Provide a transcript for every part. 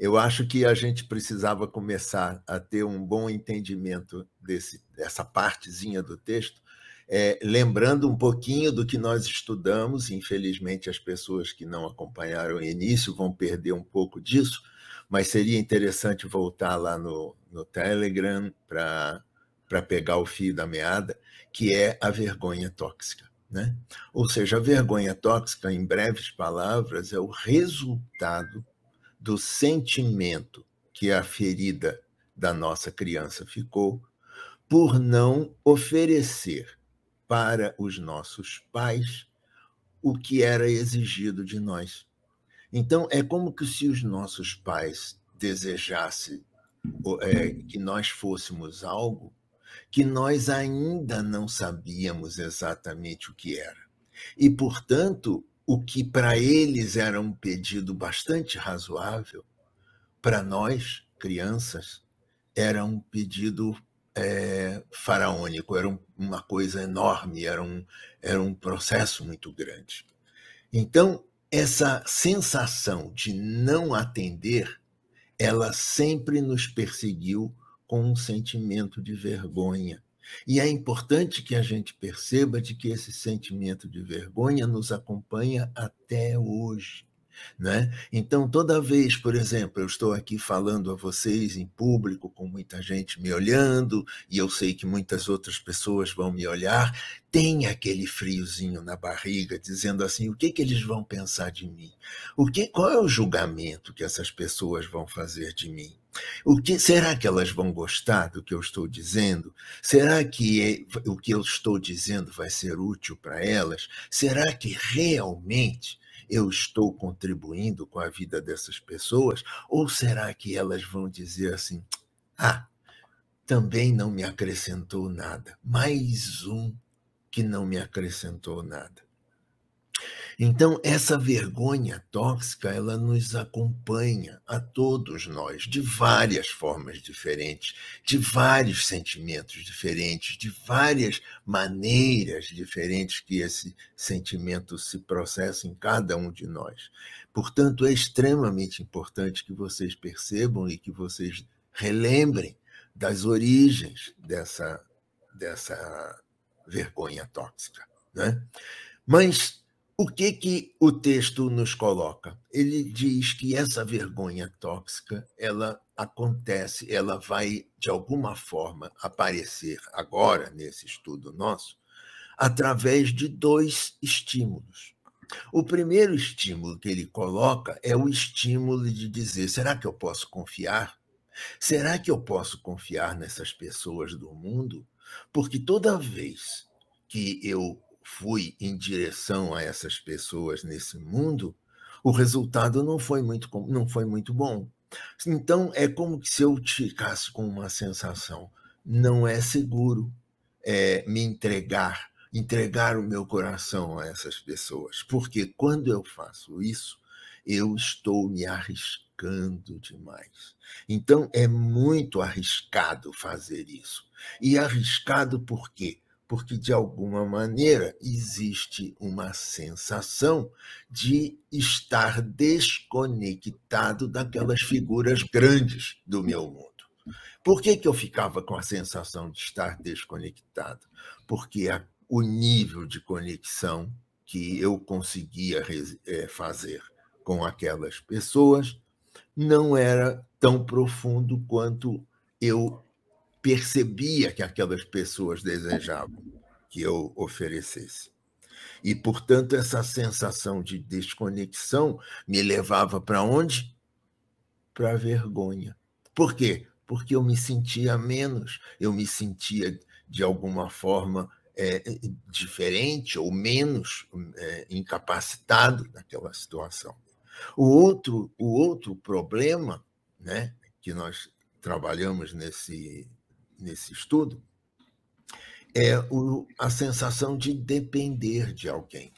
eu acho que a gente precisava começar a ter um bom entendimento desse, dessa partezinha do texto, é, lembrando um pouquinho do que nós estudamos. Infelizmente, as pessoas que não acompanharam o início vão perder um pouco disso, mas seria interessante voltar lá no, no Telegram para pegar o fio da meada, que é a vergonha tóxica. Né? Ou seja, a vergonha tóxica, em breves palavras, é o resultado do sentimento que a ferida da nossa criança ficou, por não oferecer para os nossos pais o que era exigido de nós. Então, é como que se os nossos pais desejassem é, que nós fôssemos algo que nós ainda não sabíamos exatamente o que era. E, portanto, o que para eles era um pedido bastante razoável, para nós, crianças, era um pedido é, faraônico, era um, uma coisa enorme, era um, era um processo muito grande. Então, essa sensação de não atender, ela sempre nos perseguiu com um sentimento de vergonha. E é importante que a gente perceba de que esse sentimento de vergonha nos acompanha até hoje. Né? Então, toda vez, por exemplo, eu estou aqui falando a vocês em público, com muita gente me olhando, e eu sei que muitas outras pessoas vão me olhar, tem aquele friozinho na barriga, dizendo assim: o que, que eles vão pensar de mim? O que, qual é o julgamento que essas pessoas vão fazer de mim? O que será que elas vão gostar do que eu estou dizendo? Será que é, o que eu estou dizendo vai ser útil para elas? Será que realmente eu estou contribuindo com a vida dessas pessoas? Ou será que elas vão dizer assim: "Ah, também não me acrescentou nada. Mais um que não me acrescentou nada." Então, essa vergonha tóxica, ela nos acompanha a todos nós, de várias formas diferentes, de vários sentimentos diferentes, de várias maneiras diferentes que esse sentimento se processa em cada um de nós. Portanto, é extremamente importante que vocês percebam e que vocês relembrem das origens dessa, dessa vergonha tóxica. Né? Mas o que que o texto nos coloca? Ele diz que essa vergonha tóxica, ela acontece, ela vai de alguma forma aparecer agora nesse estudo nosso, através de dois estímulos. O primeiro estímulo que ele coloca é o estímulo de dizer: será que eu posso confiar? Será que eu posso confiar nessas pessoas do mundo? Porque toda vez que eu fui em direção a essas pessoas nesse mundo, o resultado não foi muito, não foi muito bom. Então, é como se eu ficasse com uma sensação: não é seguro é, me entregar, entregar o meu coração a essas pessoas, porque quando eu faço isso, eu estou me arriscando demais. Então, é muito arriscado fazer isso. E arriscado por quê? porque de alguma maneira existe uma sensação de estar desconectado daquelas figuras grandes do meu mundo. Por que, que eu ficava com a sensação de estar desconectado? Porque a, o nível de conexão que eu conseguia é, fazer com aquelas pessoas não era tão profundo quanto eu percebia que aquelas pessoas desejavam que eu oferecesse. E, portanto, essa sensação de desconexão me levava para onde? Para a vergonha. Por quê? Porque eu me sentia menos, eu me sentia, de alguma forma, é, é, diferente ou menos é, incapacitado naquela situação. O outro, o outro problema né, que nós trabalhamos nesse nesse estudo é o, a sensação de depender de alguém.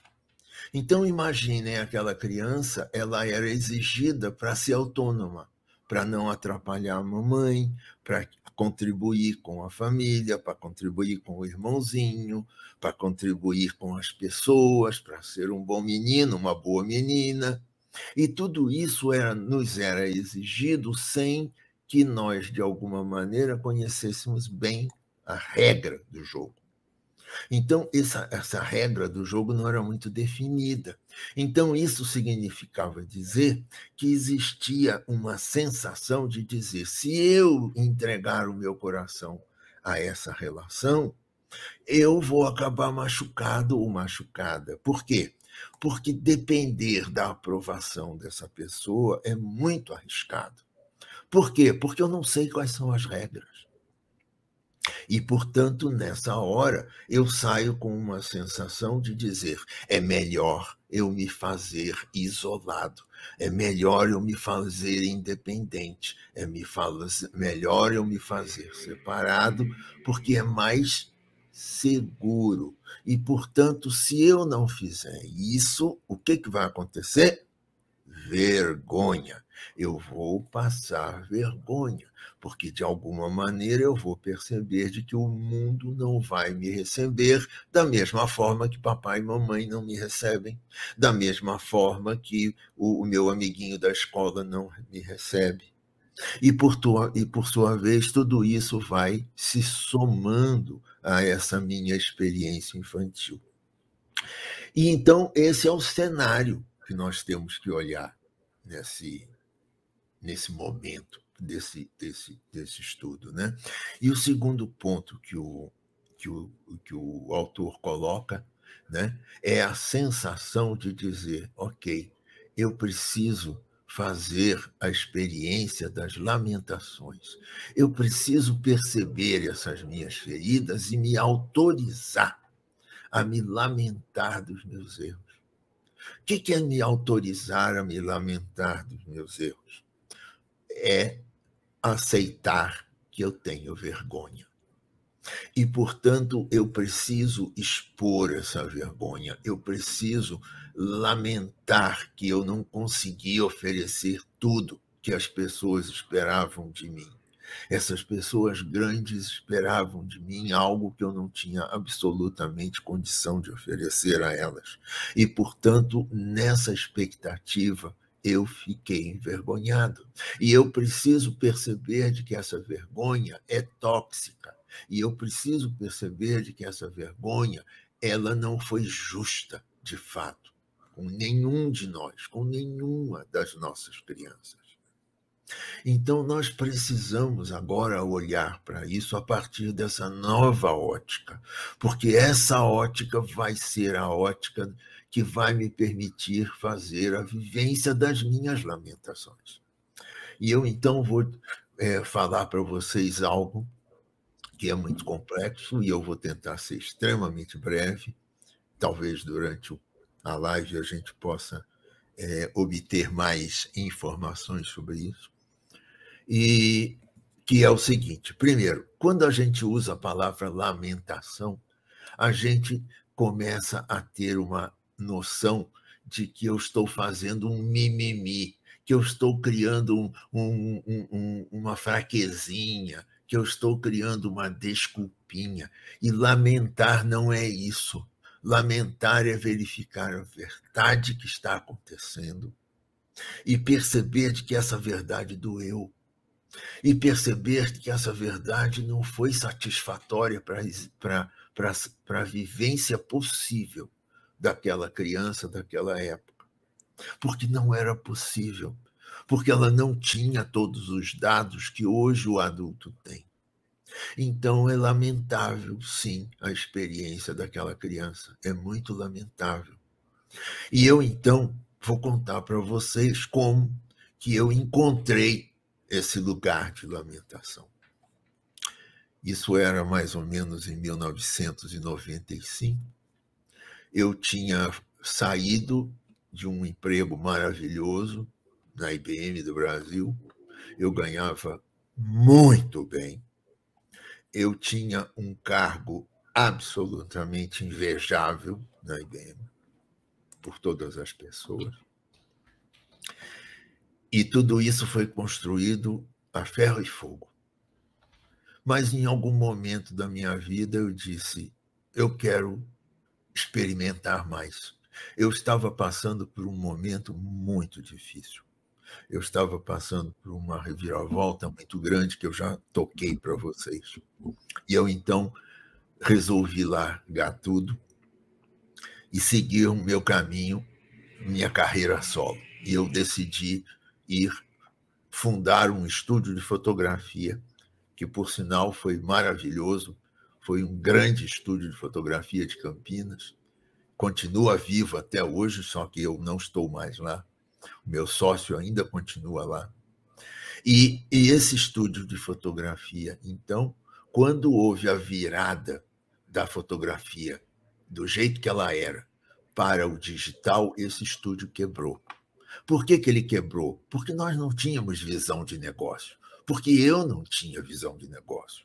Então imaginem né, aquela criança, ela era exigida para ser autônoma, para não atrapalhar a mamãe, para contribuir com a família, para contribuir com o irmãozinho, para contribuir com as pessoas, para ser um bom menino, uma boa menina. E tudo isso era, nos era exigido sem que nós, de alguma maneira, conhecêssemos bem a regra do jogo. Então, essa, essa regra do jogo não era muito definida. Então, isso significava dizer que existia uma sensação de dizer: se eu entregar o meu coração a essa relação, eu vou acabar machucado ou machucada. Por quê? Porque depender da aprovação dessa pessoa é muito arriscado. Por quê? Porque eu não sei quais são as regras. E, portanto, nessa hora, eu saio com uma sensação de dizer: é melhor eu me fazer isolado, é melhor eu me fazer independente, é me melhor eu me fazer separado, porque é mais seguro. E, portanto, se eu não fizer isso, o que, que vai acontecer? vergonha. Eu vou passar vergonha, porque de alguma maneira eu vou perceber de que o mundo não vai me receber da mesma forma que papai e mamãe não me recebem, da mesma forma que o, o meu amiguinho da escola não me recebe. E por, tua, e por sua vez, tudo isso vai se somando a essa minha experiência infantil. E então, esse é o cenário que nós temos que olhar nesse, nesse momento desse, desse, desse estudo. Né? E o segundo ponto que o, que o, que o autor coloca né, é a sensação de dizer: ok, eu preciso fazer a experiência das lamentações, eu preciso perceber essas minhas feridas e me autorizar a me lamentar dos meus erros. O que, é me autorizar a me lamentar dos meus erros? É aceitar que eu tenho vergonha. E, portanto, eu preciso expor essa vergonha, eu preciso lamentar que eu não consegui oferecer tudo que as pessoas esperavam de mim. Essas pessoas grandes esperavam de mim algo que eu não tinha absolutamente condição de oferecer a elas. E, portanto, nessa expectativa, eu fiquei envergonhado. E eu preciso perceber de que essa vergonha é tóxica. E eu preciso perceber de que essa vergonha, ela não foi justa, de fato, com nenhum de nós, com nenhuma das nossas crianças. Então, nós precisamos agora olhar para isso a partir dessa nova ótica, porque essa ótica vai ser a ótica que vai me permitir fazer a vivência das minhas lamentações. E eu então vou é, falar para vocês algo que é muito complexo e eu vou tentar ser extremamente breve. Talvez durante a live a gente possa é, obter mais informações sobre isso e que é o seguinte: primeiro, quando a gente usa a palavra lamentação, a gente começa a ter uma noção de que eu estou fazendo um mimimi, que eu estou criando um, um, um, uma fraquezinha, que eu estou criando uma desculpinha. E lamentar não é isso. Lamentar é verificar a verdade que está acontecendo e perceber de que essa verdade doeu e perceber que essa verdade não foi satisfatória para a vivência possível daquela criança, daquela época. Porque não era possível, porque ela não tinha todos os dados que hoje o adulto tem. Então é lamentável, sim, a experiência daquela criança. É muito lamentável. E eu então vou contar para vocês como que eu encontrei esse lugar de lamentação. Isso era mais ou menos em 1995. Eu tinha saído de um emprego maravilhoso na IBM do Brasil. Eu ganhava muito bem. Eu tinha um cargo absolutamente invejável na IBM por todas as pessoas. E tudo isso foi construído a ferro e fogo. Mas em algum momento da minha vida eu disse: eu quero experimentar mais. Eu estava passando por um momento muito difícil. Eu estava passando por uma reviravolta muito grande que eu já toquei para vocês. E eu então resolvi largar tudo e seguir o meu caminho, minha carreira solo. E eu decidi ir fundar um estúdio de fotografia, que por sinal foi maravilhoso, foi um grande estúdio de fotografia de Campinas, continua vivo até hoje, só que eu não estou mais lá. O meu sócio ainda continua lá. E, e esse estúdio de fotografia, então, quando houve a virada da fotografia do jeito que ela era para o digital, esse estúdio quebrou. Por que, que ele quebrou? Porque nós não tínhamos visão de negócio. Porque eu não tinha visão de negócio.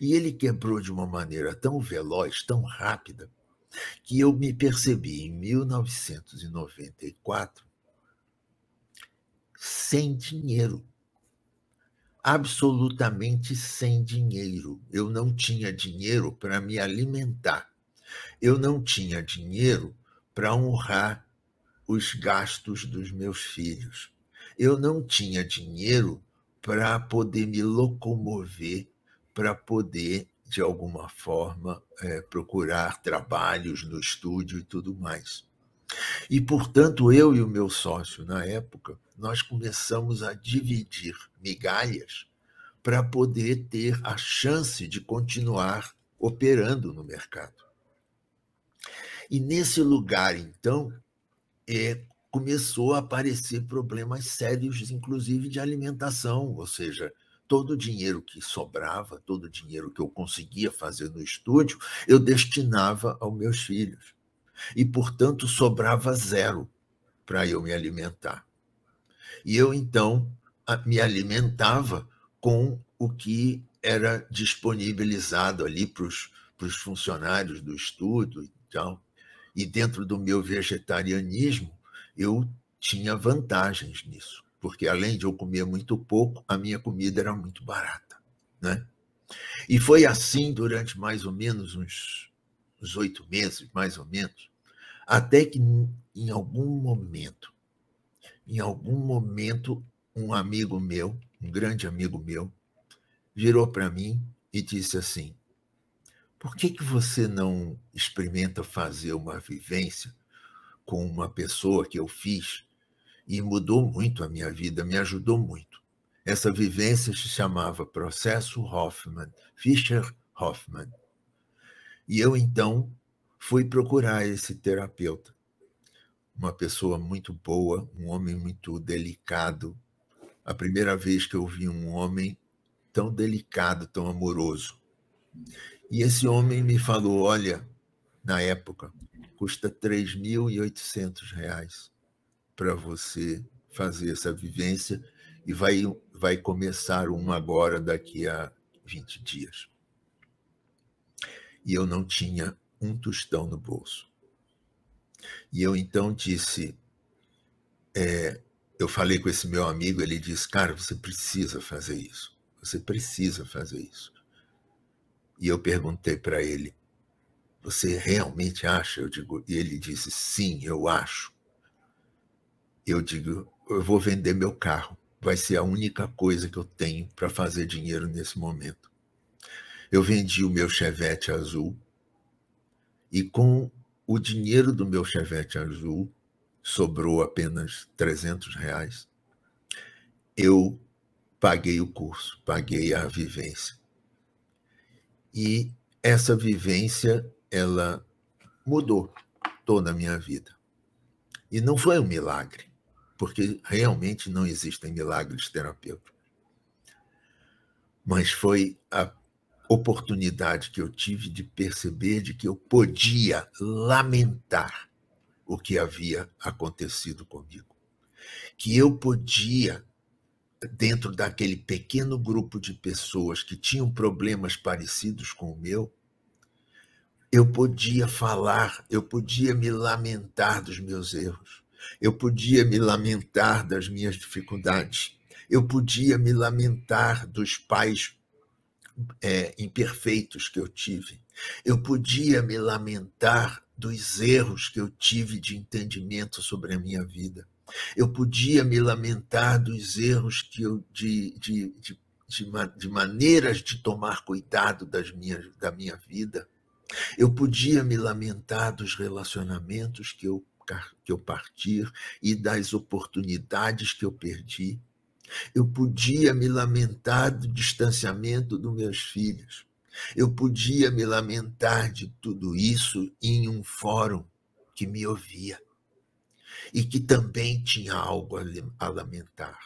E ele quebrou de uma maneira tão veloz, tão rápida, que eu me percebi em 1994 sem dinheiro. Absolutamente sem dinheiro. Eu não tinha dinheiro para me alimentar. Eu não tinha dinheiro para honrar os gastos dos meus filhos. Eu não tinha dinheiro para poder me locomover, para poder, de alguma forma, é, procurar trabalhos no estúdio e tudo mais. E, portanto, eu e o meu sócio, na época, nós começamos a dividir migalhas para poder ter a chance de continuar operando no mercado. E nesse lugar, então, é, começou a aparecer problemas sérios, inclusive de alimentação, ou seja, todo o dinheiro que sobrava, todo o dinheiro que eu conseguia fazer no estúdio, eu destinava aos meus filhos. E, portanto, sobrava zero para eu me alimentar. E eu, então, me alimentava com o que era disponibilizado ali para os funcionários do estúdio e tal. E dentro do meu vegetarianismo, eu tinha vantagens nisso, porque além de eu comer muito pouco, a minha comida era muito barata. Né? E foi assim durante mais ou menos uns, uns oito meses, mais ou menos, até que em algum momento, em algum momento, um amigo meu, um grande amigo meu, virou para mim e disse assim: por que, que você não experimenta fazer uma vivência com uma pessoa que eu fiz e mudou muito a minha vida, me ajudou muito? Essa vivência se chamava Processo Hoffman, Fischer Hoffman. E eu então fui procurar esse terapeuta. Uma pessoa muito boa, um homem muito delicado. A primeira vez que eu vi um homem tão delicado, tão amoroso. E esse homem me falou: olha, na época, custa 3.800 reais para você fazer essa vivência e vai, vai começar uma agora daqui a 20 dias. E eu não tinha um tostão no bolso. E eu então disse, é, eu falei com esse meu amigo, ele disse, cara, você precisa fazer isso, você precisa fazer isso. E eu perguntei para ele: Você realmente acha? Eu digo, e ele disse: Sim, eu acho. Eu digo: Eu vou vender meu carro. Vai ser a única coisa que eu tenho para fazer dinheiro nesse momento. Eu vendi o meu Chevette azul e com o dinheiro do meu Chevette azul sobrou apenas 300 reais. Eu paguei o curso, paguei a vivência e essa vivência, ela mudou toda a minha vida. E não foi um milagre, porque realmente não existem milagres terapêuticos. Mas foi a oportunidade que eu tive de perceber de que eu podia lamentar o que havia acontecido comigo. Que eu podia dentro daquele pequeno grupo de pessoas que tinham problemas parecidos com o meu, eu podia falar, eu podia me lamentar dos meus erros, eu podia me lamentar das minhas dificuldades, eu podia me lamentar dos pais é, imperfeitos que eu tive, eu podia me lamentar dos erros que eu tive de entendimento sobre a minha vida. Eu podia me lamentar dos erros que eu, de, de, de, de, de maneiras de tomar cuidado das minhas, da minha vida. Eu podia me lamentar dos relacionamentos que eu, que eu partir e das oportunidades que eu perdi. Eu podia me lamentar do distanciamento dos meus filhos. Eu podia me lamentar de tudo isso em um fórum que me ouvia e que também tinha algo a lamentar.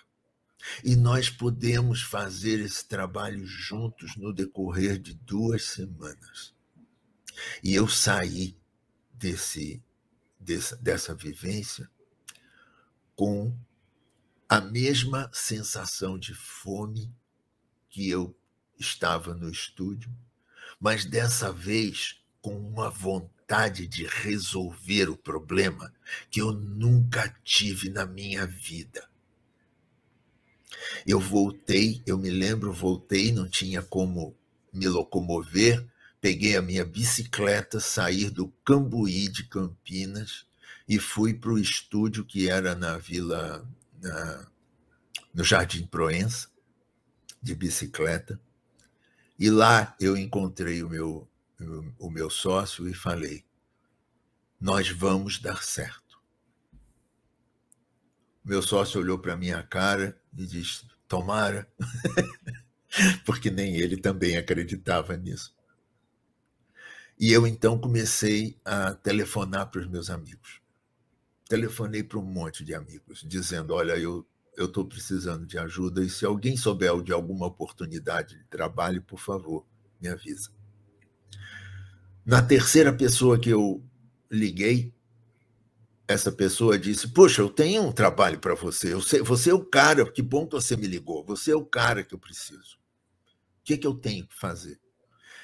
E nós podemos fazer esse trabalho juntos no decorrer de duas semanas. E eu saí desse, dessa, dessa vivência com a mesma sensação de fome que eu estava no estúdio, mas dessa vez com uma vontade vontade de resolver o problema que eu nunca tive na minha vida. Eu voltei, eu me lembro, voltei, não tinha como me locomover, peguei a minha bicicleta, saí do Cambuí de Campinas e fui para o estúdio que era na Vila, na, no Jardim Proença, de bicicleta. E lá eu encontrei o meu o meu sócio e falei: Nós vamos dar certo. Meu sócio olhou para minha cara e disse: Tomara, porque nem ele também acreditava nisso. E eu então comecei a telefonar para os meus amigos. Telefonei para um monte de amigos, dizendo: Olha, eu eu estou precisando de ajuda e se alguém souber de alguma oportunidade de trabalho, por favor, me avisa. Na terceira pessoa que eu liguei, essa pessoa disse: Poxa, eu tenho um trabalho para você. Eu sei, você é o cara, que bom que você me ligou. Você é o cara que eu preciso. O que, é que eu tenho que fazer?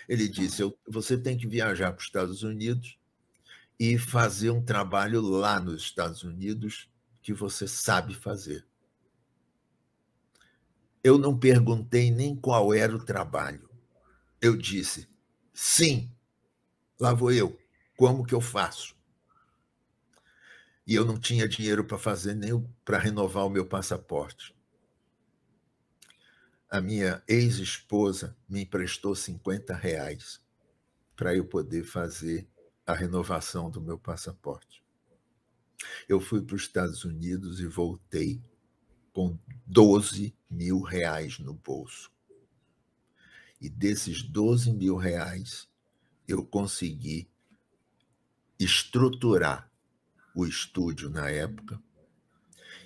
Ele disse: Você tem que viajar para os Estados Unidos e fazer um trabalho lá nos Estados Unidos que você sabe fazer. Eu não perguntei nem qual era o trabalho. Eu disse: Sim, lá vou eu. Como que eu faço? E eu não tinha dinheiro para fazer nem para renovar o meu passaporte. A minha ex-esposa me emprestou 50 reais para eu poder fazer a renovação do meu passaporte. Eu fui para os Estados Unidos e voltei com 12 mil reais no bolso. E desses 12 mil reais, eu consegui estruturar o estúdio na época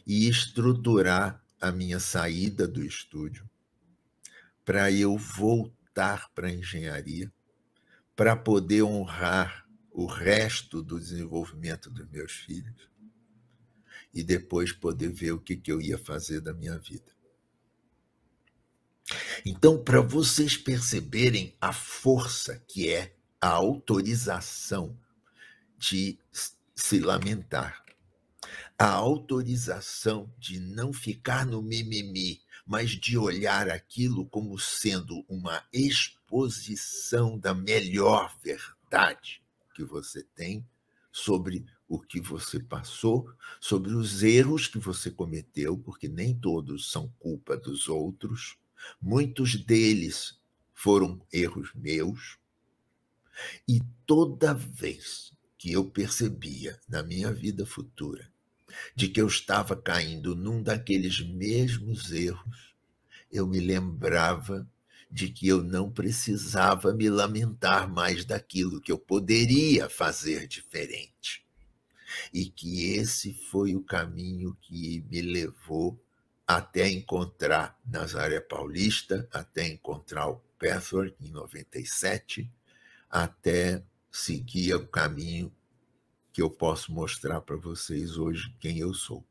e estruturar a minha saída do estúdio para eu voltar para a engenharia para poder honrar o resto do desenvolvimento dos meus filhos e depois poder ver o que, que eu ia fazer da minha vida. Então, para vocês perceberem a força que é a autorização de se lamentar, a autorização de não ficar no mimimi, mas de olhar aquilo como sendo uma exposição da melhor verdade que você tem sobre o que você passou, sobre os erros que você cometeu, porque nem todos são culpa dos outros Muitos deles foram erros meus. E toda vez que eu percebia na minha vida futura de que eu estava caindo num daqueles mesmos erros, eu me lembrava de que eu não precisava me lamentar mais daquilo que eu poderia fazer diferente. E que esse foi o caminho que me levou até encontrar Nazaré Paulista, até encontrar o Pethor em 97, até seguir o caminho que eu posso mostrar para vocês hoje quem eu sou.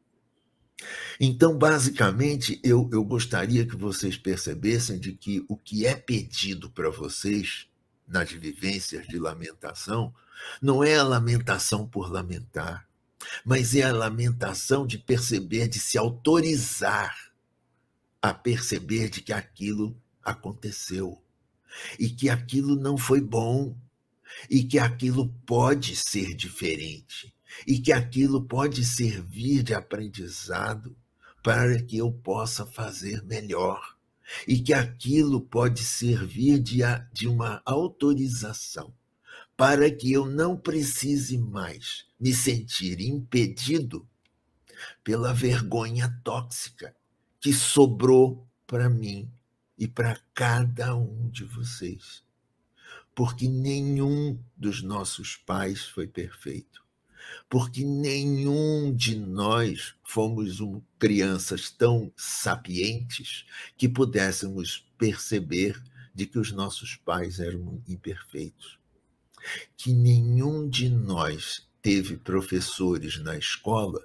Então, basicamente, eu, eu gostaria que vocês percebessem de que o que é pedido para vocês nas vivências de lamentação não é a lamentação por lamentar, mas é a lamentação de perceber, de se autorizar a perceber de que aquilo aconteceu e que aquilo não foi bom e que aquilo pode ser diferente e que aquilo pode servir de aprendizado para que eu possa fazer melhor e que aquilo pode servir de, de uma autorização para que eu não precise mais me sentir impedido pela vergonha tóxica que sobrou para mim e para cada um de vocês. Porque nenhum dos nossos pais foi perfeito. Porque nenhum de nós fomos um, crianças tão sapientes que pudéssemos perceber de que os nossos pais eram imperfeitos. Que nenhum de nós teve professores na escola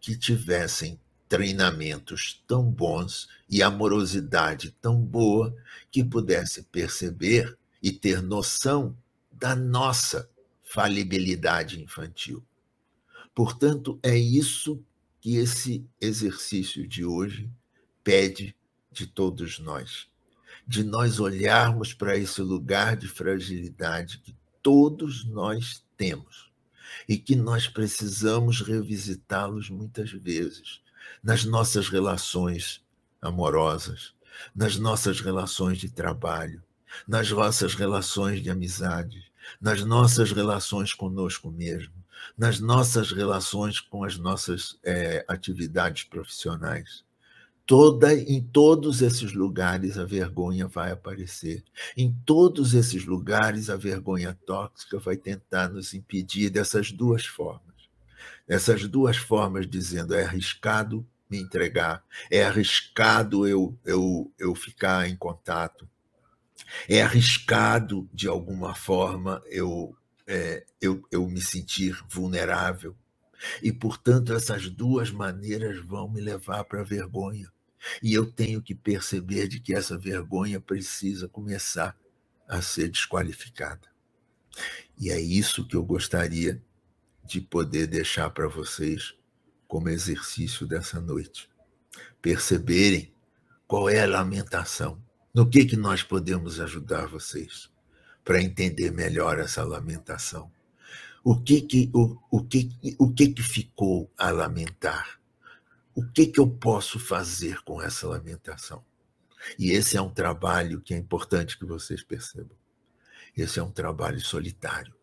que tivessem treinamentos tão bons e amorosidade tão boa que pudesse perceber e ter noção da nossa falibilidade infantil. Portanto, é isso que esse exercício de hoje pede de todos nós, de nós olharmos para esse lugar de fragilidade que todos nós temos e que nós precisamos revisitá-los muitas vezes nas nossas relações amorosas, nas nossas relações de trabalho, nas nossas relações de amizade, nas nossas relações conosco mesmo, nas nossas relações com as nossas é, atividades profissionais. Toda, em todos esses lugares a vergonha vai aparecer. Em todos esses lugares a vergonha tóxica vai tentar nos impedir dessas duas formas. Dessas duas formas dizendo é arriscado me entregar, é arriscado eu, eu, eu ficar em contato, é arriscado de alguma forma eu, é, eu, eu me sentir vulnerável. E, portanto, essas duas maneiras vão me levar para a vergonha. E eu tenho que perceber de que essa vergonha precisa começar a ser desqualificada. E é isso que eu gostaria de poder deixar para vocês como exercício dessa noite. Perceberem qual é a lamentação, no que, que nós podemos ajudar vocês para entender melhor essa lamentação o que que, o, o que, o que, que ficou a lamentar? O que, que eu posso fazer com essa lamentação? E esse é um trabalho que é importante que vocês percebam. Esse é um trabalho solitário.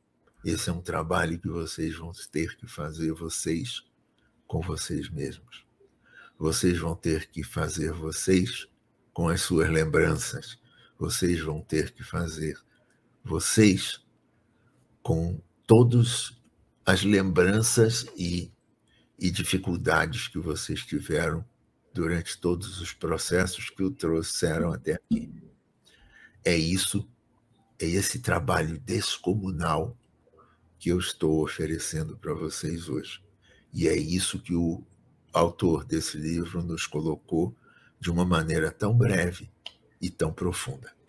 Esse é um trabalho que vocês vão ter que fazer vocês com vocês mesmos. Vocês vão ter que fazer vocês com as suas lembranças. Vocês vão ter que fazer vocês com todas as lembranças e, e dificuldades que vocês tiveram durante todos os processos que o trouxeram até aqui. É isso, é esse trabalho descomunal que eu estou oferecendo para vocês hoje. E é isso que o autor desse livro nos colocou de uma maneira tão breve e tão profunda.